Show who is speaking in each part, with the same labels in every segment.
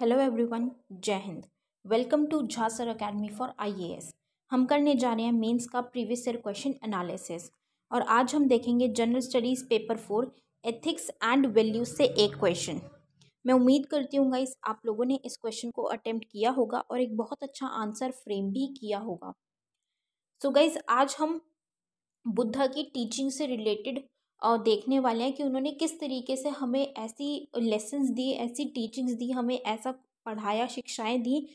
Speaker 1: Hello everyone जय हिंद welcome to Jhasar academy academy for IAS हम करने जा रहे हैं मेंस का प्रीवियस ईयर क्वेश्चन एनालिसिस और आज हम देखेंगे general studies paper four ethics and values से एक क्वेश्चन मैं उम्मीद करती हूँ गाइस आप लोगों ने इस क्वेश्चन को अटेम्प्ट किया होगा और एक बहुत अच्छा आंसर फ्रेम भी किया होगा सो so गाइज आज हम बुद्धा की टीचिंग से रिलेटेड और देखने वाले हैं कि उन्होंने किस तरीके से हमें ऐसी लेसन्स दी ऐसी टीचिंग्स दी हमें ऐसा पढ़ाया शिक्षाएं दी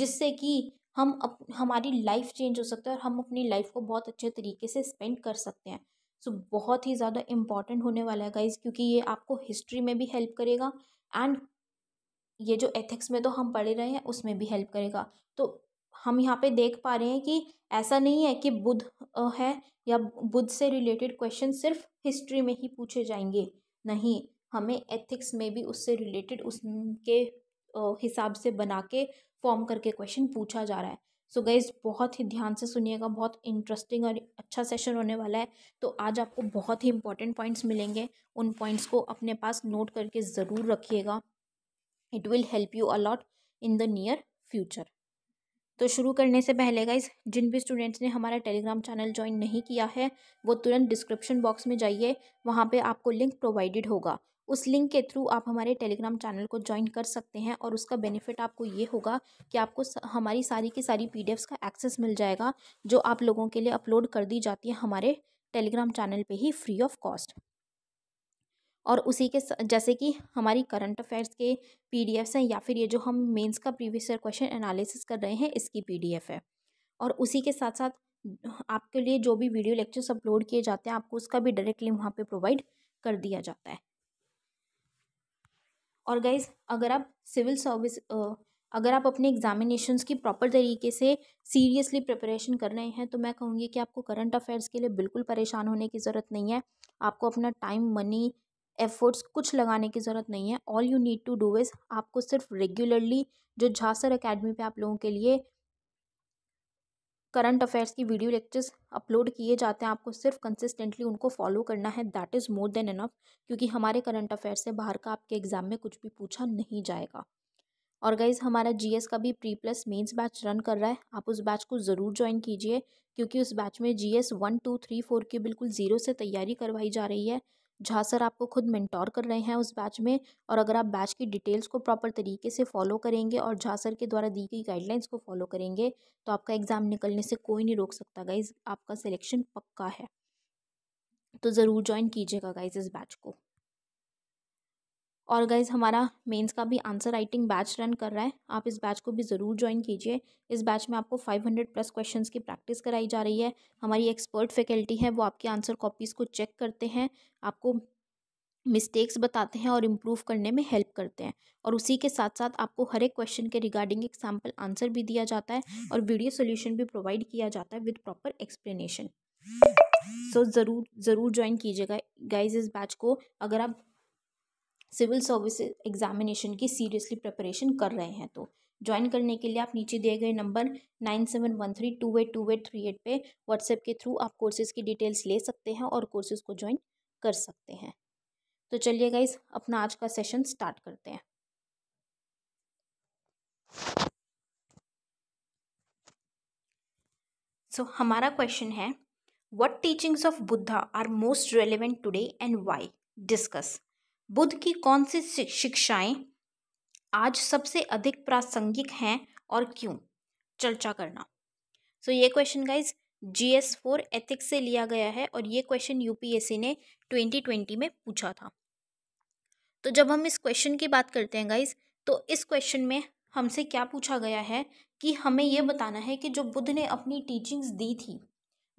Speaker 1: जिससे कि हम अप हमारी लाइफ चेंज हो सकता है और हम अपनी लाइफ को बहुत अच्छे तरीके से स्पेंड कर सकते हैं सो so, बहुत ही ज़्यादा इम्पॉर्टेंट होने वाला है गाइज क्योंकि ये आपको हिस्ट्री में भी हेल्प करेगा एंड ये जो एथिक्स में तो हम पढ़े रहे हैं उसमें भी हेल्प करेगा तो हम यहाँ पे देख पा रहे हैं कि ऐसा नहीं है कि बुध है या बुध से रिलेटेड क्वेश्चन सिर्फ हिस्ट्री में ही पूछे जाएंगे नहीं हमें एथिक्स में भी उससे रिलेटेड उसके हिसाब से बना के फॉर्म करके क्वेश्चन पूछा जा रहा है सो so गाइज बहुत ही ध्यान से सुनिएगा बहुत इंटरेस्टिंग और अच्छा सेशन होने वाला है तो आज आपको बहुत ही इंपॉर्टेंट पॉइंट्स मिलेंगे उन पॉइंट्स को अपने पास नोट करके ज़रूर रखिएगा it will help you a lot in the near future तो शुरू करने से पहले गाइज जिन भी स्टूडेंट्स ने हमारा टेलीग्राम चैनल ज्वाइन नहीं किया है वो तुरंत डिस्क्रिप्शन बॉक्स में जाइए वहाँ पे आपको लिंक प्रोवाइडेड होगा उस लिंक के थ्रू आप हमारे टेलीग्राम चैनल को ज्वाइन कर सकते हैं और उसका बेनिफिट आपको ये होगा कि आपको हमारी सारी की सारी पी का एक्सेस मिल जाएगा जो आप लोगों के लिए अपलोड कर दी जाती है हमारे टेलीग्राम चैनल पर ही फ्री ऑफ कॉस्ट और उसी के जैसे कि हमारी करंट अफेयर्स के पीडीएफ्स हैं या फिर ये जो हम मेंस का प्रीवियस ईयर क्वेश्चन एनालिसिस कर रहे हैं इसकी पीडीएफ है और उसी के साथ साथ आपके लिए जो भी वीडियो लेक्चर्स अपलोड किए जाते हैं आपको उसका भी डायरेक्टली वहाँ पे प्रोवाइड कर दिया जाता है और गाइज अगर आप सिविल सर्विस अगर आप अपने एग्जामिनेशंस की प्रॉपर तरीके से सीरियसली प्रिपरेशन कर रहे हैं तो मैं कहूँगी कि आपको करंट अफेयर्स के लिए बिल्कुल परेशान होने की ज़रूरत नहीं है आपको अपना टाइम मनी एफ़र्ट्स कुछ लगाने की ज़रूरत नहीं है all you need to do is आपको सिर्फ रेगुलरली जो झासर अकेडमी पे आप लोगों के लिए करंट अफेयर्स की वीडियो लेक्चर्स अपलोड किए जाते हैं आपको सिर्फ कंसिस्टेंटली उनको फॉलो करना है that is more than enough क्योंकि हमारे करंट अफेयर्स से बाहर का आपके एग्ज़ाम में कुछ भी पूछा नहीं जाएगा और गाइज हमारा जीएस का भी pre plus mains batch run कर रहा है आप उस बैच को ज़रूर ज्वाइन कीजिए क्योंकि उस बैच में GS one two three four की बिल्कुल ज़ीरो से तैयारी करवाई जा रही है जहाँ सर आपको खुद मेंटोर कर रहे हैं उस बैच में और अगर आप बैच की डिटेल्स को प्रॉपर तरीके से फॉलो करेंगे और जहाँ सर के द्वारा दी गई गाइडलाइंस को फॉलो करेंगे तो आपका एग्ज़ाम निकलने से कोई नहीं रोक सकता गाइज़ आपका सिलेक्शन पक्का है तो ज़रूर ज्वाइन कीजिएगा गाइज इस बैच को और गाइज़ हमारा मेंस का भी आंसर राइटिंग बैच रन कर रहा है आप इस बैच को भी ज़रूर ज्वाइन कीजिए इस बैच में आपको 500 प्लस क्वेश्चंस की प्रैक्टिस कराई जा रही है हमारी एक्सपर्ट फैकल्टी है वो आपके आंसर कॉपीज़ को चेक करते हैं आपको मिस्टेक्स बताते हैं और इम्प्रूव करने में हेल्प करते हैं और उसी के साथ साथ आपको हर एक क्वेश्चन के रिगार्डिंग एक सैम्पल आंसर भी दिया जाता है और वीडियो सोल्यूशन भी प्रोवाइड किया जाता है विद प्रॉपर एक्सप्लेनेशन सो ज़रूर ज़रूर ज्वाइन कीजिएगा गाइज इस बैच को अगर आप सिविल सर्विस एग्जामिनेशन की सीरियसली प्रिपरेशन कर रहे हैं तो ज्वाइन करने के लिए आप नीचे दिए गए number nine seven one three two eight two eight three eight पर व्हाट्सएप के थ्रू आप कोर्सेज़ की डिटेल्स ले सकते हैं और कोर्सेज़ को ज्वाइन कर सकते हैं तो चलिए गाइज अपना आज का सेशन स्टार्ट करते हैं सो so, हमारा क्वेश्चन है what teachings of Buddha are most relevant today and why discuss Buddha की कौन सी शिक्षाएं आज सबसे अधिक प्रासंगिक हैं और क्यों चर्चा करना सो so, ये question guys G S four ethics से लिया गया है और ये क्वेश्चन यूपीएससी ने ट्वेंटी ट्वेंटी में पूछा था तो जब हम इस क्वेश्चन की बात करते हैं गाइज तो इस क्वेश्चन में हमसे क्या पूछा गया है कि हमें ये बताना है कि जो बुद्ध ने अपनी टीचिंग्स दी थी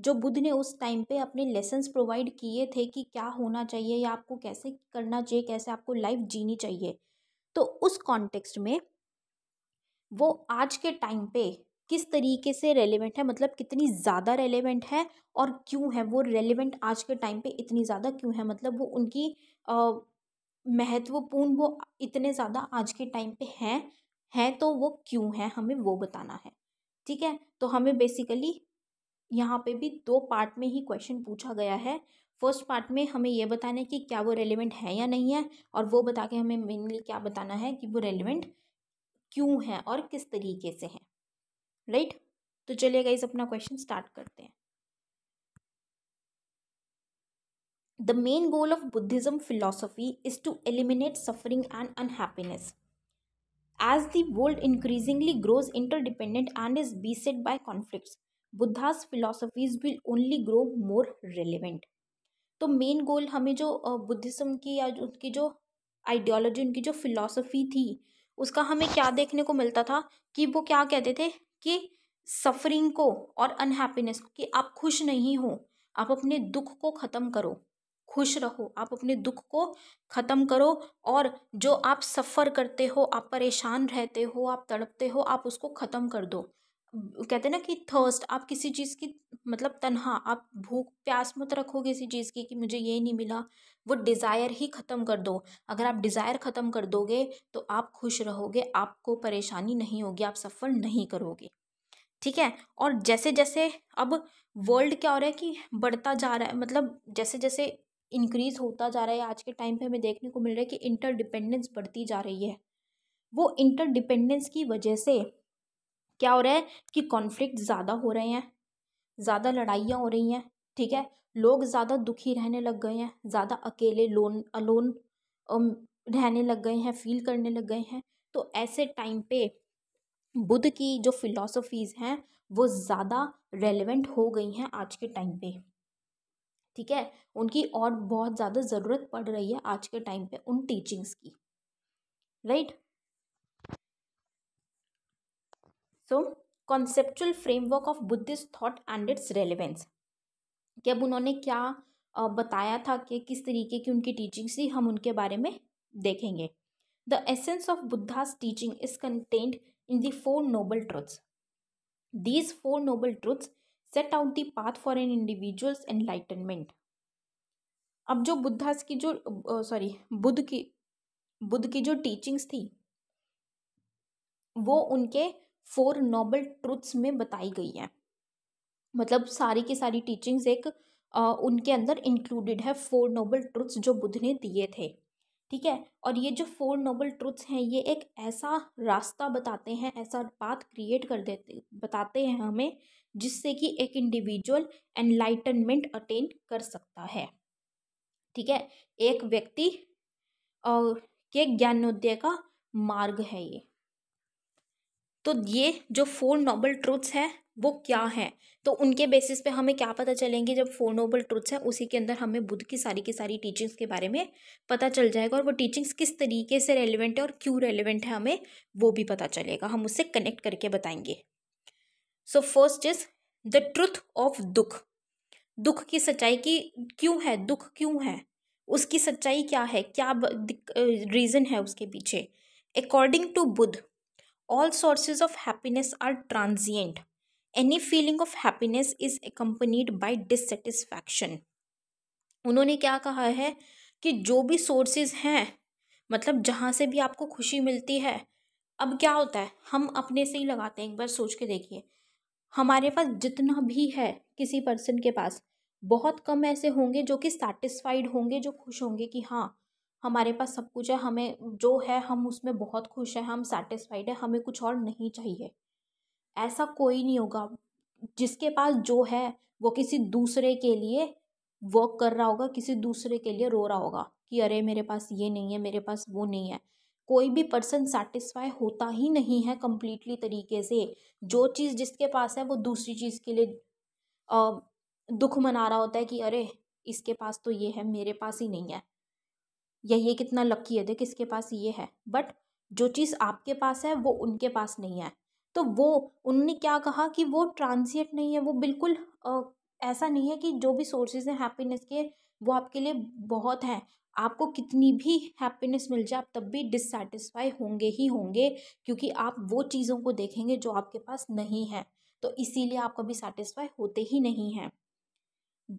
Speaker 1: जो बुद्ध ने उस टाइम पे अपने लेसन्स प्रोवाइड किए थे कि क्या होना चाहिए या आपको कैसे करना चाहिए कैसे आपको लाइफ जीनी चाहिए तो उस कॉन्टेक्स्ट में वो आज के टाइम पे किस तरीके से रेलिवेंट है मतलब कितनी ज़्यादा रेलिवेंट है और क्यों है वो रेलिवेंट आज के टाइम पे इतनी ज़्यादा क्यों है मतलब वो उनकी महत्वपूर्ण वो इतने ज़्यादा आज के टाइम पे हैं हैं तो वो क्यों हैं हमें वो बताना है ठीक है तो हमें बेसिकली यहाँ पे भी दो पार्ट में ही क्वेश्चन पूछा गया है फर्स्ट पार्ट में हमें यह बताना है कि क्या वो रेलिवेंट है या नहीं है और वो बता के हमें मेनली क्या बताना है कि वो रेलिवेंट क्यों है और किस तरीके से है राइट right? तो चलिए गाइज अपना क्वेश्चन स्टार्ट करते हैं the main goal of Buddhism philosophy is to eliminate suffering and unhappiness world increasingly grows interdependent and is be beset by conflict Buddha's philosophies will only grow more relevant तो main goal हमें जो Buddhism की या उनकी जो ideology उनकी जो philosophy थी उसका हमें क्या देखने को मिलता था कि वो क्या कहते थे कि सफरिंग को और अनहैप्पीनेस को कि आप खुश नहीं हो आप अपने दुख को ख़त्म करो खुश रहो आप अपने दुख को ख़त्म करो और जो आप सफ़र करते हो आप परेशान रहते हो आप तड़पते हो आप उसको ख़त्म कर दो कहते हैं ना कि थर्स्ट आप किसी चीज़ की मतलब तनहा आप भूख प्यास मत रखोगे किसी चीज़ की कि मुझे ये नहीं मिला वो डिज़ायर ही ख़त्म कर दो अगर आप डिज़ायर ख़त्म कर दोगे तो आप खुश रहोगे आपको परेशानी नहीं होगी आप सफ़र नहीं करोगे ठीक है और जैसे जैसे अब वर्ल्ड क्या हो रहा है कि बढ़ता जा रहा है मतलब जैसे जैसे इंक्रीज़ होता जा रहा है आज के टाइम पे हमें देखने को मिल रहा है कि इंटरडिपेंडेंस बढ़ती जा रही है वो इंटरडिपेंडेंस की वजह से क्या हो रहा है कि कॉन्फ्लिक्ट ज़्यादा हो रहे हैं ज़्यादा लड़ाइयाँ हो रही हैं ठीक है लोग ज़्यादा दुखी रहने लग गए हैं ज़्यादा अकेले लोन अलोन रहने लग गए हैं फील करने लग गए हैं तो ऐसे टाइम पे बुद्ध की जो फिलॉसफीज़ हैं वो ज़्यादा रेलिवेंट हो गई हैं आज के टाइम पे ठीक है उनकी और बहुत ज़्यादा ज़रूरत पड़ रही है आज के टाइम पे उन टीचिंग्स की right so conceptual framework of Buddhist thought and its relevance कि अब उन्होंने क्या बताया था कि किस तरीके की उनकी टीचिंग्स थी हम उनके बारे में देखेंगे the essence of Buddha's teaching is content in the four noble truths these four noble truths set out the path for an individual's enlightenment अब जो बुद्धास की जो सॉरी बुद्ध की बुद्ध की जो टीचिंग्स थी वो उनके फोर नोबल ट्रुथ्स में बताई गई हैं मतलब सारी की सारी टीचिंग्स एक आ, उनके अंदर इंक्लूडेड है फोर नोबल ट्रुथ्स जो बुद्ध ने दिए थे ठीक है और ये जो फोर नोबल ट्रुथ्स हैं ये एक ऐसा रास्ता बताते हैं ऐसा पाथ क्रिएट कर देते बताते हैं हमें जिससे कि एक इंडिविजुअल एनलाइटनमेंट अटेन कर सकता है ठीक है एक व्यक्ति के ज्ञानोदय का मार्ग है ये तो ये जो फोर नोबल ट्रूथ्स हैं वो क्या हैं तो उनके बेसिस पे हमें क्या पता चलेंगे जब फोर नोबल ट्रूथ्स हैं उसी के अंदर हमें बुद्ध की सारी की सारी टीचिंग्स के बारे में पता चल जाएगा और वो टीचिंग्स किस तरीके से रेलिवेंट है और क्यों रेलिवेंट है हमें वो भी पता चलेगा हम उससे कनेक्ट करके बताएंगे so first is the truth of dukh दुख की सच्चाई की क्यों है दुख क्यों है उसकी सच्चाई क्या है क्या रीज़न है उसके पीछे according to Buddha all sources of happiness are transient. Any feeling of happiness is accompanied by dissatisfaction. उन्होंने क्या कहा है कि जो भी सोर्सेज हैं मतलब जहाँ से भी आपको खुशी मिलती है अब क्या होता है हम अपने से ही लगाते हैं एक बार सोच के देखिए हमारे पास जितना भी है किसी पर्सन के पास बहुत कम ऐसे होंगे जो कि सेटिस्फाइड होंगे जो खुश होंगे कि हाँ हमारे पास सब कुछ है हमें जो है हम उसमें बहुत खुश हैं हम सेटिस्फाइड हैं हमें कुछ और नहीं चाहिए ऐसा कोई नहीं होगा जिसके पास जो है वो किसी दूसरे के लिए वर्क कर रहा होगा किसी दूसरे के लिए रो रहा होगा कि अरे मेरे पास ये नहीं है मेरे पास वो नहीं है कोई भी पर्सन सेटिस्फाई होता ही नहीं है कम्प्लीटली तरीके से जो चीज़ जिसके पास है वो दूसरी चीज़ के लिए आ, दुख मना रहा होता है कि अरे इसके पास तो ये है मेरे पास ही नहीं है या ये कितना लक्की है देख इसके पास ये है बट जो चीज़ आपके पास है वो उनके पास नहीं है तो वो उनने क्या कहा कि वो ट्रांसियट नहीं है वो बिल्कुल आ, ऐसा नहीं है कि जो भी सोर्सेज हैं हैप्पीनेस के वो आपके लिए बहुत हैं आपको कितनी भी हैप्पीनेस मिल जाए आप तब भी डिससेटिस्फाई होंगे ही होंगे क्योंकि आप वो चीज़ों को देखेंगे जो आपके पास नहीं है तो इसीलिए आप कभी सेटिस्फाई होते ही नहीं हैं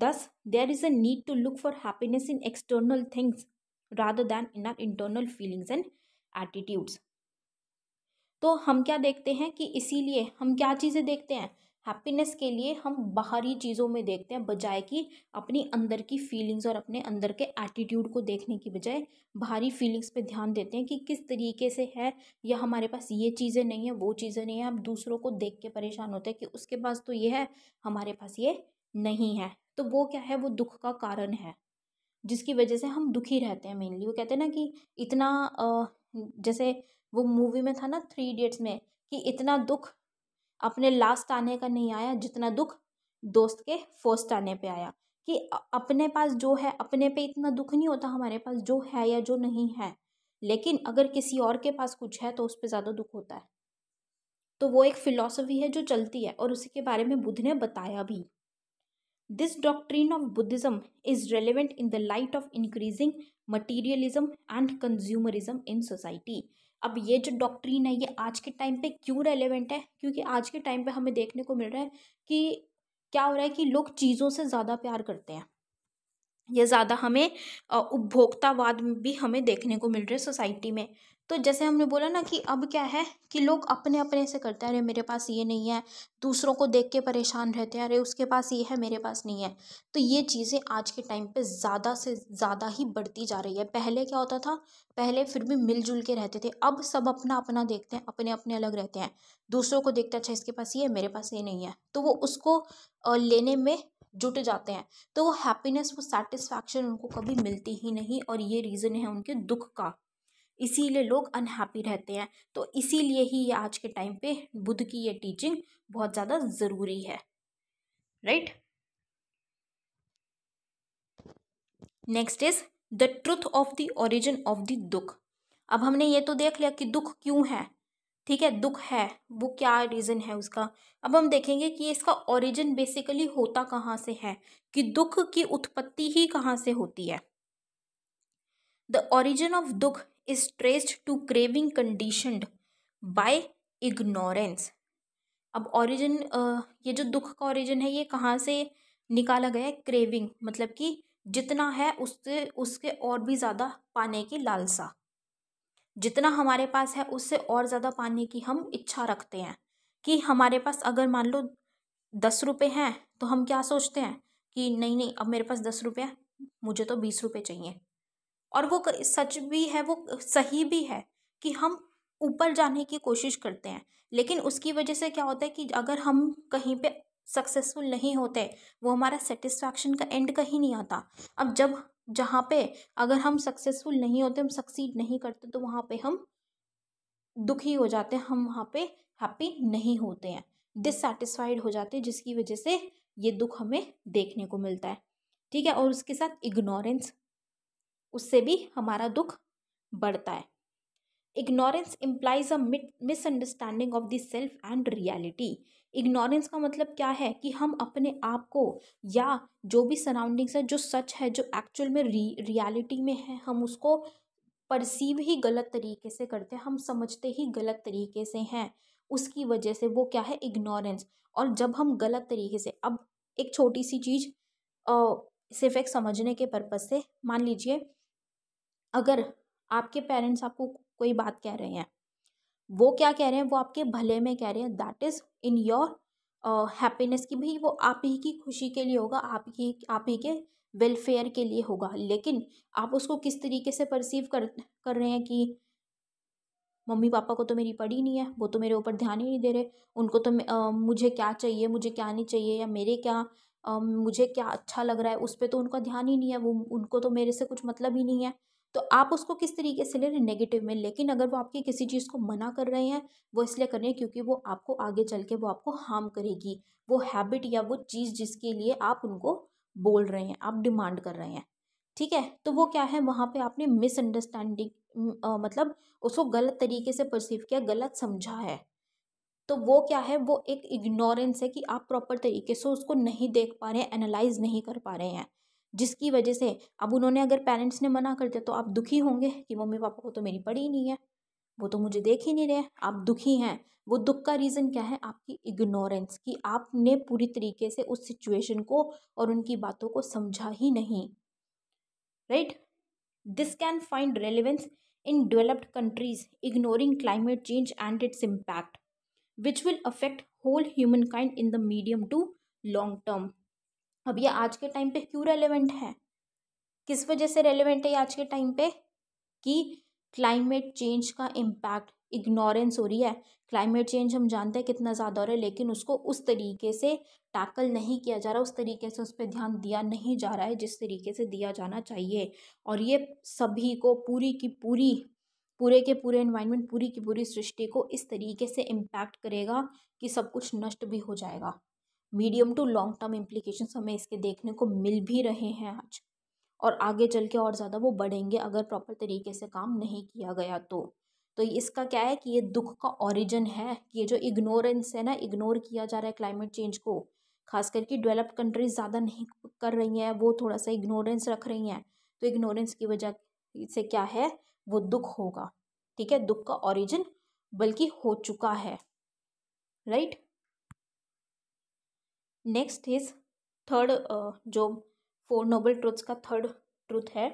Speaker 1: thus there is a need to look for happiness in external things rather than in our internal feelings and attitudes तो हम क्या देखते हैं कि इसीलिए हम क्या चीज़ें देखते हैं हैप्पीनेस के लिए हम बाहरी चीज़ों में देखते हैं बजाय कि अपनी अंदर की फीलिंग्स और अपने अंदर के एटीट्यूड को देखने की बजाय बाहरी फीलिंग्स पे ध्यान देते हैं कि किस तरीके से है या हमारे पास ये चीज़ें नहीं है वो चीज़ें नहीं है हम दूसरों को देख के परेशान होते हैं कि उसके पास तो ये है हमारे पास ये नहीं है तो वो क्या है वो दुख का कारण है जिसकी वजह से हम दुखी रहते हैं मेनली वो कहते हैं ना कि इतना जैसे वो मूवी में था ना थ्री इडियट्स में कि इतना दुख अपने लास्ट आने का नहीं आया जितना दुख दोस्त के फर्स्ट आने पे आया कि अपने पास जो है अपने पे इतना दुख नहीं होता हमारे पास जो है या जो नहीं है लेकिन अगर किसी और के पास कुछ है तो उस पर ज़्यादा दुख होता है तो वो एक फ़िलॉसफी है जो चलती है और उसी के बारे में बुध ने बताया भी This doctrine of Buddhism is relevant in the light of increasing materialism and consumerism in society. अब ये जो डॉक्ट्रीन है ये आज के टाइम पे क्यों रेलिवेंट है क्योंकि आज के टाइम पे हमें देखने को मिल रहा है कि क्या हो रहा है कि लोग चीज़ों से ज़्यादा प्यार करते हैं ये ज़्यादा हमें उपभोक्तावाद भी हमें देखने को मिल रहा है सोसाइटी में तो जैसे हमने बोला ना कि अब क्या है कि लोग अपने अपने से करते हैं अरे मेरे पास ये नहीं है दूसरों को देख के परेशान रहते हैं अरे उसके पास ये है मेरे पास नहीं है तो ये चीज़ें आज के टाइम पे ज़्यादा से ज़्यादा ही बढ़ती जा रही है पहले क्या होता था पहले फिर भी मिलजुल के रहते थे अब सब अपना अपना देखते हैं अपने अपने अलग रहते हैं दूसरों को देखते अच्छा इसके पास ये है मेरे पास ये नहीं है तो वो उसको लेने में जुट जाते हैं तो वो हैप्पीनेस वो सेटिस्फैक्शन उनको कभी मिलती ही नहीं और ये रीज़न है उनके दुख का इसीलिए लोग अनहैप्पी रहते हैं तो इसीलिए ही ये आज के टाइम पे बुद्ध की ये टीचिंग बहुत ज़्यादा ज़रूरी है right next is the truth of the origin of the dukh अब हमने ये तो देख लिया कि दुख क्यों है ठीक है दुख है वो क्या रीज़न है उसका अब हम देखेंगे कि इसका ओरिजिन बेसिकली होता कहाँ से है कि दुख की उत्पत्ति ही कहाँ से होती है the origin of dukh is traced to craving conditioned by ignorance अब ऑरिजिन ये जो दुख का ऑरिजिन है ये कहाँ से निकाला गया है क्रेविंग मतलब कि जितना है उससे उसके और भी ज़्यादा पाने की लालसा जितना हमारे पास है उससे और ज़्यादा पाने की हम इच्छा रखते हैं कि हमारे पास अगर मान लो दस रुपये हैं तो हम क्या सोचते हैं कि नहीं नहीं अब मेरे पास दस रुपये हैं मुझे तो बीस रुपये चाहिए और वो सच भी है वो सही भी है कि हम ऊपर जाने की कोशिश करते हैं लेकिन उसकी वजह से क्या होता है कि अगर हम कहीं पे सक्सेसफुल नहीं होते वो हमारा सेटिस्फैक्शन का एंड कहीं नहीं आता अब जब जहाँ पे अगर हम सक्सेसफुल नहीं होते हम सक्सीड नहीं करते तो वहाँ पे हम दुखी हो जाते हैं हम वहाँ पे हैप्पी नहीं होते हैं डिससेटिस्फाइड हो जाते हैं जिसकी वजह से ये दुख हमें देखने को मिलता है ठीक है और उसके साथ इग्नोरेंस उससे भी हमारा दुख बढ़ता है ignorance implies a misunderstanding of the self and reality ignorance का मतलब क्या है कि हम अपने आप को या जो भी सराउंडिंग्स है जो सच है जो एक्चुअल में री रियलिटी में है हम उसको परसीव ही गलत तरीके से करते हैं हम समझते ही गलत तरीके से हैं उसकी वजह से वो क्या है इग्नोरेंस और जब हम गलत तरीके से अब एक छोटी सी चीज़ सिर्फ एक समझने के पर्पज़ से मान लीजिए अगर आपके पेरेंट्स आपको कोई बात कह रहे हैं वो क्या कह रहे हैं वो आपके भले में कह रहे हैं that is in your happiness की भी वो आप ही की खुशी के लिए होगा आप ही आप ही के वेलफेयर के लिए होगा लेकिन आप उसको किस तरीके से परसीव कर कर रहे हैं कि मम्मी पापा को तो मेरी पड़ी नहीं है वो तो मेरे ऊपर ध्यान ही नहीं दे रहे उनको तो आ, uh, मुझे क्या चाहिए मुझे क्या नहीं चाहिए या मेरे क्या आ, uh, मुझे क्या अच्छा लग रहा है उस पर तो उनका ध्यान ही नहीं है वो उनको तो मेरे से कुछ मतलब ही नहीं है तो आप उसको किस तरीके से ले रहे हैं नेगेटिव में लेकिन अगर वो आपकी किसी चीज़ को मना कर रहे हैं वो इसलिए कर रहे हैं क्योंकि वो आपको आगे चल के वो आपको हार्म करेगी वो हैबिट या वो चीज़ जिसके लिए आप उनको बोल रहे हैं आप डिमांड कर रहे हैं ठीक है तो वो क्या है वहाँ पे आपने मिसअंडरस्टैंडिंग मतलब उसको गलत तरीके से परसीव किया गलत समझा है तो वो क्या है वो एक इग्नोरेंस है कि आप प्रॉपर तरीके से उसको नहीं देख पा रहे हैं एनालाइज नहीं कर पा रहे हैं जिसकी वजह से अब उन्होंने अगर पेरेंट्स ने मना कर दिया तो आप दुखी होंगे कि मम्मी पापा को तो मेरी पड़ी ही नहीं है वो तो मुझे देख ही नहीं रहे आप दुखी हैं वो दुख का रीज़न क्या है आपकी इग्नोरेंस कि आपने पूरी तरीके से उस सिचुएशन को और उनकी बातों को समझा ही नहीं right this can find relevance in developed countries ignoring climate change and its impact which will affect whole humankind in the medium to long term अब ये आज के टाइम पे क्यों रेलेवेंट है किस वजह से रेलेवेंट है ये आज के टाइम पे कि क्लाइमेट चेंज का इम्पैक्ट इग्नोरेंस हो रही है क्लाइमेट चेंज हम जानते हैं कितना ज़्यादा हो रहा है लेकिन उसको उस तरीके से टैकल नहीं किया जा रहा उस तरीके से उस पर ध्यान दिया नहीं जा रहा है जिस तरीके से दिया जाना चाहिए और ये सभी को पूरी की पूरी पूरे के पूरे इन्वायरमेंट पूरी की पूरी सृष्टि को इस तरीके से इम्पैक्ट करेगा कि सब कुछ नष्ट भी हो जाएगा medium to long term implication हमें इसके देखने को मिल भी रहे हैं आज और आगे चल के और ज़्यादा वो बढ़ेंगे अगर प्रॉपर तरीके से काम नहीं किया गया तो तो इसका क्या है कि ये दुख का ओरिजिन है कि ये जो इग्नोरेंस है ना इग्नोर किया जा रहा है क्लाइमेट चेंज को खास करके डेवलप्ड कंट्रीज ज़्यादा नहीं कर रही हैं वो थोड़ा सा इग्नोरेंस रख रही हैं तो इग्नोरेंस की वजह से क्या है वो दुख होगा ठीक है दुख का ओरिजिन बल्कि हो चुका है राइट नेक्स्ट इज थर्ड जो फोर नोबल ट्रूथ्स का थर्ड ट्रूथ है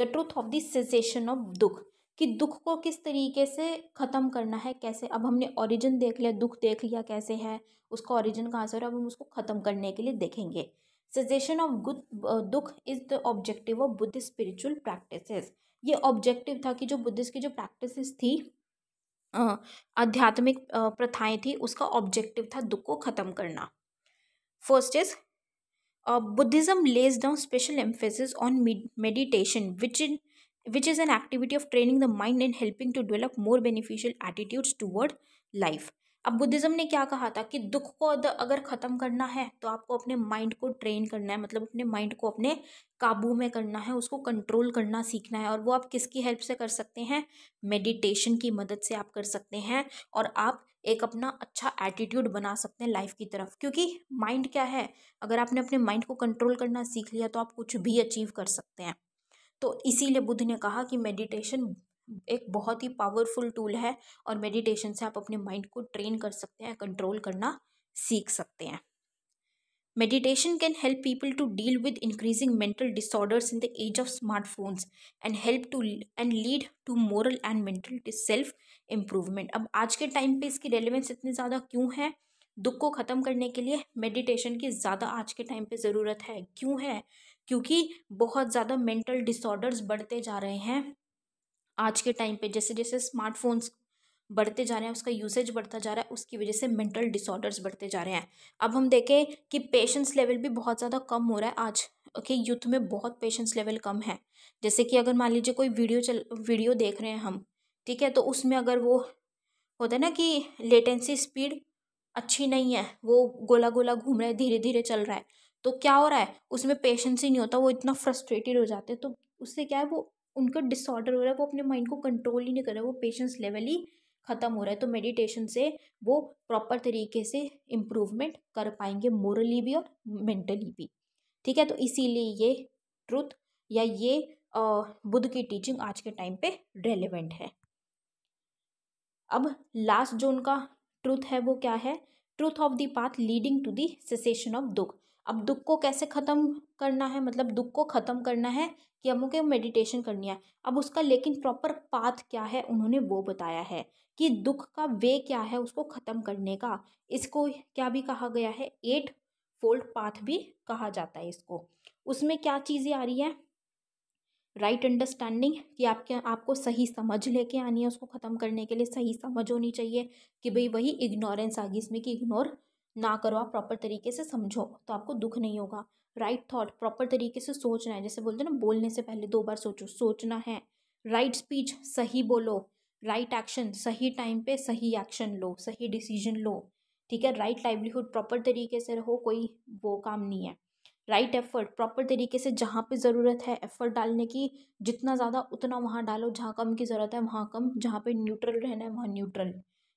Speaker 1: the truth of the of dukh कि दुख को किस तरीके से ख़त्म करना है कैसे अब हमने ओरिजिन देख लिया दुख देख लिया कैसे है उसका ओरिजिन कहाँ से और अब हम उसको ख़त्म करने के लिए देखेंगे suggestion of good dukh is the objective of Buddha spiritual practices ये ऑब्जेक्टिव था कि जो बुद्धिस्ट की जो प्रैक्टिसेस थी uh, आध्यात्मिक uh, प्रथाएं थी उसका ऑब्जेक्टिव था दुख को ख़त्म करना First is uh, Buddhism lays down special emphasis on med meditation, which in which is an activity of training the mind and helping to develop more beneficial attitudes toward life. अब Buddhism ने क्या कहा था कि दुख को अगर ख़त्म करना है तो आपको अपने माइंड को ट्रेन करना है मतलब अपने माइंड को अपने काबू में करना है उसको कंट्रोल करना सीखना है और वो आप किसकी हेल्प से कर सकते हैं मेडिटेशन की मदद से आप कर सकते हैं और आप एक अपना अच्छा एटीट्यूड बना सकते हैं लाइफ की तरफ क्योंकि माइंड क्या है अगर आपने अपने माइंड को कंट्रोल करना सीख लिया तो आप कुछ भी अचीव कर सकते हैं तो इसीलिए बुद्ध ने कहा कि मेडिटेशन एक बहुत ही पावरफुल टूल है और मेडिटेशन से आप अपने माइंड को ट्रेन कर सकते हैं कंट्रोल करना सीख सकते हैं meditation can help people to deal with increasing mental disorders in the age of smartphones and help to end lead to moral and mental self improvement अब आज के टाइम पे इसकी रेलिवेंस इतनी ज़्यादा क्यों है दुख को ख़त्म करने के लिए मेडिटेशन की ज़्यादा आज के टाइम पे ज़रूरत है क्यों है क्योंकि बहुत ज़्यादा मेंटल डिसऑर्डर्स बढ़ते जा रहे हैं आज के टाइम पे जैसे जैसे स्मार्टफोन्स बढ़ते जा रहे हैं उसका यूसेज बढ़ता जा रहा है उसकी वजह से मेंटल डिसऑर्डर्स बढ़ते जा रहे हैं अब हम देखें कि पेशेंस लेवल भी बहुत ज़्यादा कम हो रहा है आज के यूथ में बहुत पेशेंस लेवल कम है जैसे कि अगर मान लीजिए कोई वीडियो चल वीडियो देख रहे हैं हम ठीक है तो उसमें अगर वो होता है ना कि लेटेंसी स्पीड अच्छी नहीं है वो गोला गोला घूम रहा है धीरे धीरे चल रहा है तो क्या हो रहा है उसमें पेशेंस ही नहीं होता वो इतना फ्रस्ट्रेटेड हो जाते हैं तो उससे क्या है वो उनका डिसऑर्डर हो रहा है वो अपने माइंड को कंट्रोल ही नहीं कर रहा वो पेशेंस लेवल ही ख़त्म हो रहा है तो मेडिटेशन से वो प्रॉपर तरीके से इम्प्रूवमेंट कर पाएंगे मोरली भी और मेंटली भी ठीक है तो इसीलिए ये ट्रुथ या ये बुद्ध की टीचिंग आज के टाइम पे रेलिवेंट है अब लास्ट जो उनका ट्रूथ है वो क्या है truth of the path leading to the cessation of dukh अब दुख को कैसे ख़त्म करना है मतलब दुख को ख़त्म करना है कि अब मुझे मेडिटेशन करनी है अब उसका लेकिन प्रॉपर पाथ क्या है उन्होंने वो बताया है कि दुख का वे क्या है उसको ख़त्म करने का इसको क्या भी कहा गया है एट फोल्ड पाथ भी कहा जाता है इसको उसमें क्या चीज़ें आ रही है राइट right अंडरस्टैंडिंग कि आपके आपको सही समझ लेके आनी है उसको ख़त्म करने के लिए सही समझ होनी चाहिए कि भाई वही इग्नोरेंस आ गई इसमें कि इग्नोर ना करो आप प्रॉपर तरीके से समझो तो आपको दुख नहीं होगा राइट थॉट प्रॉपर तरीके से सोचना है जैसे बोलते हैं ना बोलने से पहले दो बार सोचो सोचना है राइट स्पीच सही बोलो राइट एक्शन सही टाइम पे सही एक्शन लो सही डिसीजन लो ठीक है राइट लाइवलीहुड प्रॉपर तरीके से रहो कोई वो काम नहीं है राइट एफर्ट प्रॉपर तरीके से जहाँ पे ज़रूरत है एफर्ट डालने की जितना ज़्यादा उतना वहाँ डालो जहाँ कम की ज़रूरत है वहाँ कम जहाँ पे न्यूट्रल रहना है वहाँ न्यूट्रल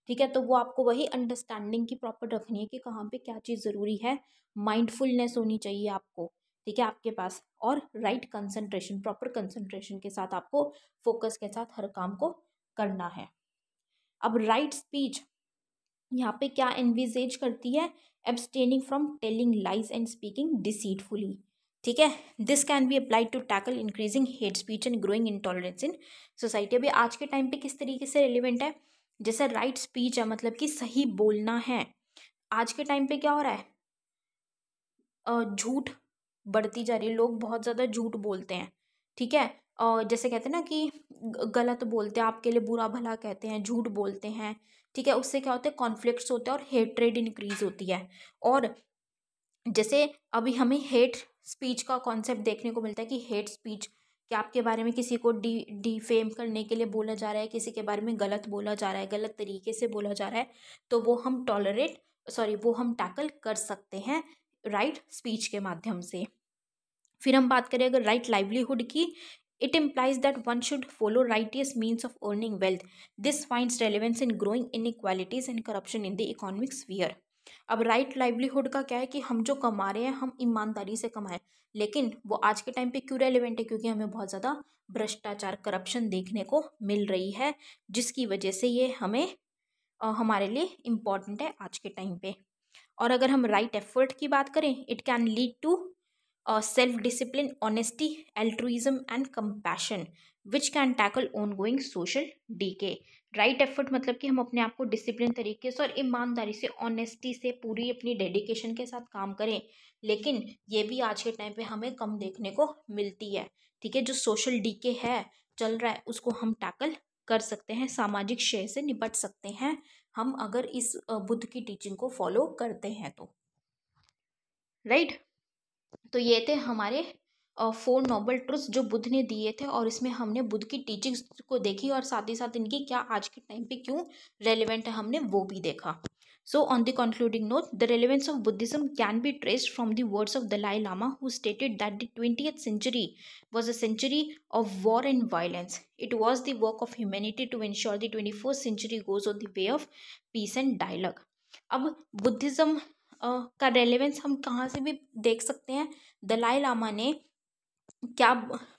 Speaker 1: ठीक है तो वो आपको वही अंडरस्टैंडिंग की प्रॉपर रखनी है कि कहाँ पे क्या चीज़ ज़रूरी है माइंडफुलनेस होनी चाहिए आपको ठीक है आपके पास और राइट कंसंट्रेशन प्रॉपर कंसंट्रेशन के साथ आपको फोकस के साथ हर काम को करना है अब राइट स्पीच यहाँ पे क्या एनविजेज करती है abstaining from telling lies and speaking deceitfully ठीक है this can be applied to tackle increasing hate speech and growing intolerance in society अभी आज के टाइम पे किस तरीके से रेलिवेंट है जैसे राइट स्पीच है मतलब कि सही बोलना है आज के टाइम पे क्या हो रहा है झूठ बढ़ती जा रही है लोग बहुत ज़्यादा झूठ बोलते हैं ठीक है और जैसे कहते हैं ना कि गलत बोलते हैं आपके लिए बुरा भला कहते हैं झूठ बोलते हैं ठीक है उससे क्या होता है कॉन्फ्लिक्ट होते हैं और हेटरेड इंक्रीज होती है और जैसे अभी हमें हेट स्पीच का कॉन्सेप्ट देखने को मिलता है कि हेट स्पीच कि आपके बारे में किसी को डी डिफेम करने के लिए बोला जा रहा है किसी के बारे में गलत बोला जा रहा है गलत तरीके से बोला जा रहा है तो वो हम टॉलरेट सॉरी वो हम टैकल कर सकते हैं राइट right स्पीच के माध्यम से फिर हम बात करें अगर राइट right लाइवलीहुड की it implies that one should follow righteous means of earning wealth this finds relevance in growing inequalities and corruption in the economics where अब राइट लाइवलीहुड का क्या है कि हम जो कमा रहे हैं हम ईमानदारी से कमाएं लेकिन वो आज के टाइम पे क्यों रेलिवेंट है क्योंकि हमें बहुत ज़्यादा भ्रष्टाचार करप्शन देखने को मिल रही है जिसकी वजह से ये हमें हमारे लिए इम्पॉर्टेंट है आज के टाइम पे और अगर हम राइट right एफर्ट की बात करें it can lead to self discipline honesty altruism and compassion which can tackle ongoing social डी के राइट right एफर्ट मतलब कि हम अपने आप को डिसिप्लिन तरीके से और ईमानदारी से ऑनेस्टी से पूरी अपनी डेडिकेशन के साथ काम करें लेकिन ये भी आज के टाइम पे हमें कम देखने को मिलती है ठीक है जो सोशल डीके है चल रहा है उसको हम टैकल कर सकते हैं सामाजिक शेय से निपट सकते हैं हम अगर इस बुद्ध की टीचिंग को फॉलो करते हैं तो राइट right? तो ये थे हमारे फोर नोबल ट्रुस्ट जो बुद्ध ने दिए थे और इसमें हमने बुद्ध की टीचिंग्स को देखी और साथ ही साथ इनकी क्या आज के टाइम पे क्यों रेलिवेंट है हमने वो भी देखा so on the concluding note the relevance of Buddhism can be trace from the words of Dalai Lama who stated that the twenty century was a century of war and violence it was the work of humanity to ensure the twenty fourth century goes on the way of peace and dialogue अब Buddhism का relevance हम कहाँ से भी देख सकते हैं दलाई लामा ने क्या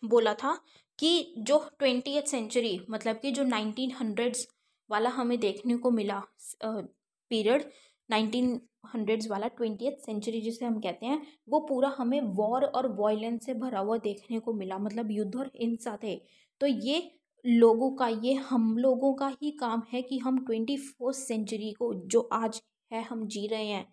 Speaker 1: बोला था कि जो ट्वेंटी सेंचुरी मतलब कि जो नाइनटीन हंड्रेड्स वाला हमें देखने को मिला पीरियड नाइनटीन हंड्रेड्स वाला ट्वेंटी सेंचुरी जिसे हम कहते हैं वो पूरा हमें वॉर और वॉयलेंस से भरा हुआ देखने को मिला मतलब युद्ध और हिंसा थे तो ये लोगों का ये हम लोगों का ही काम है कि हम ट्वेंटी फोर्थ सेंचुरी को जो आज है हम जी रहे हैं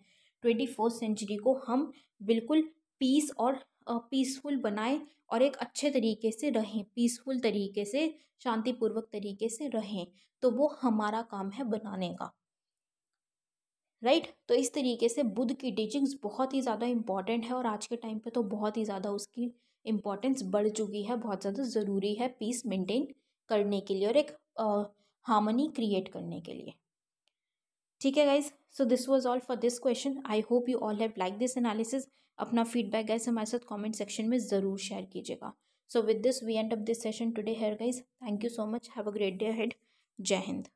Speaker 1: ट्वेंटी फोर्थ सेंचुरी को हम बिल्कुल पीस और पीसफुल बनाएं और एक अच्छे तरीके से रहें पीसफुल तरीके से शांतिपूर्वक तरीके से रहें तो वो हमारा काम है बनाने का राइट right? तो इस तरीके से बुद्ध की टीचिंग्स बहुत ही ज़्यादा इम्पॉर्टेंट है और आज के टाइम पे तो बहुत ही ज़्यादा उसकी इम्पॉर्टेंस बढ़ चुकी है बहुत ज़्यादा ज़रूरी है पीस मेंटेन करने के लिए और एक हार्मनी क्रिएट करने के लिए ठीक है guys so this was all for this question I hope you all have like this analysis अपना फीडबैक गाइस हमारे साथ कमेंट सेक्शन में ज़रूर शेयर कीजिएगा so with this we end up this session today here guys thank you so much have a great day हेड जय हिंद